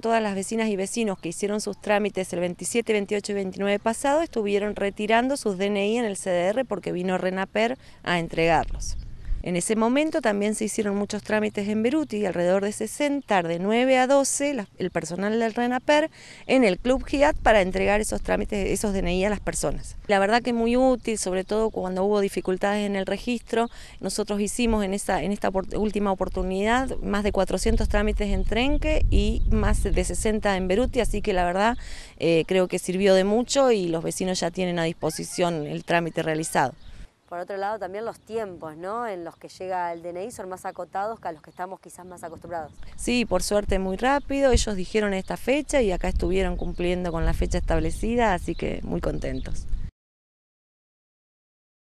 Todas las vecinas y vecinos que hicieron sus trámites el 27, 28 y 29 pasado estuvieron retirando sus DNI en el CDR porque vino Renaper a entregarlos. En ese momento también se hicieron muchos trámites en Beruti, alrededor de 60, de 9 a 12, el personal del RENAPER en el Club GIAT para entregar esos trámites, esos DNI a las personas. La verdad que muy útil, sobre todo cuando hubo dificultades en el registro. Nosotros hicimos en, esta última oportunidad más de 400 trámites en Trenque y más de 60 en Beruti, así que la verdad eh, creo que sirvió de mucho y los vecinos ya tienen a disposición el trámite realizado. Por otro lado, también los tiempos ¿no? en los que llega el DNI son más acotados que a los que estamos quizás más acostumbrados. Sí, por suerte muy rápido. Ellos dijeron esta fecha y acá estuvieron cumpliendo con la fecha establecida, así que muy contentos.